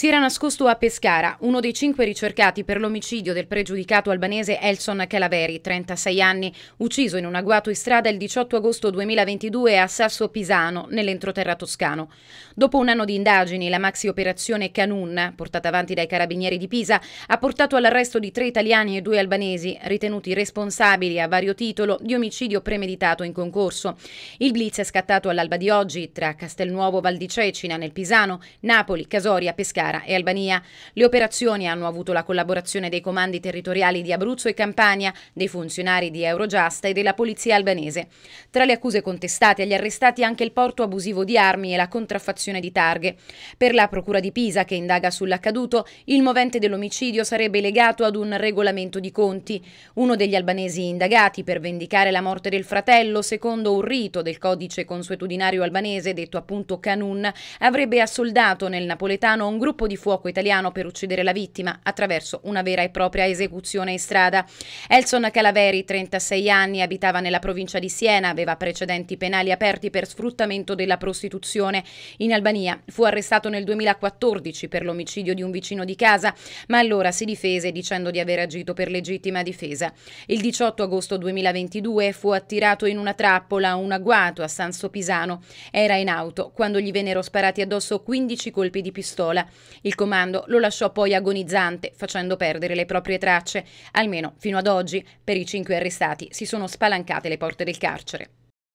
Si era nascosto a Pescara uno dei cinque ricercati per l'omicidio del pregiudicato albanese Elson Calaveri, 36 anni, ucciso in un agguato in strada il 18 agosto 2022 a Sasso Pisano, nell'entroterra toscano. Dopo un anno di indagini, la maxi operazione Canun, portata avanti dai carabinieri di Pisa, ha portato all'arresto di tre italiani e due albanesi, ritenuti responsabili a vario titolo di omicidio premeditato in concorso. Il blitz è scattato all'alba di oggi tra Castelnuovo Val di Cecina, nel Pisano, Napoli, Casoria, Pescara Svizzera e Albania. Le operazioni hanno avuto la collaborazione dei comandi territoriali di Abruzzo e Campania, dei funzionari di Eurojust e della polizia albanese. Tra le accuse contestate agli arrestati anche il porto abusivo di armi e la contraffazione di targhe. Per la procura di Pisa, che indaga sull'accaduto, il movente dell'omicidio sarebbe legato ad un regolamento di conti. Uno degli albanesi indagati per vendicare la morte del fratello, secondo un rito del codice consuetudinario albanese, detto appunto canun, avrebbe assoldato nel napoletano un gruppo colpo di fuoco italiano per uccidere la vittima attraverso una vera e propria esecuzione in strada. Elson Calaveri, 36 anni, abitava nella provincia di Siena, aveva precedenti penali aperti per sfruttamento della prostituzione. In Albania fu arrestato nel 2014 per l'omicidio di un vicino di casa, ma allora si difese dicendo di aver agito per legittima difesa. Il 18 agosto 2022 fu attirato in una trappola, un agguato a Sanso Pisano. Era in auto quando gli vennero sparati addosso 15 colpi di pistola. Il comando lo lasciò poi agonizzante, facendo perdere le proprie tracce. Almeno fino ad oggi, per i cinque arrestati si sono spalancate le porte del carcere.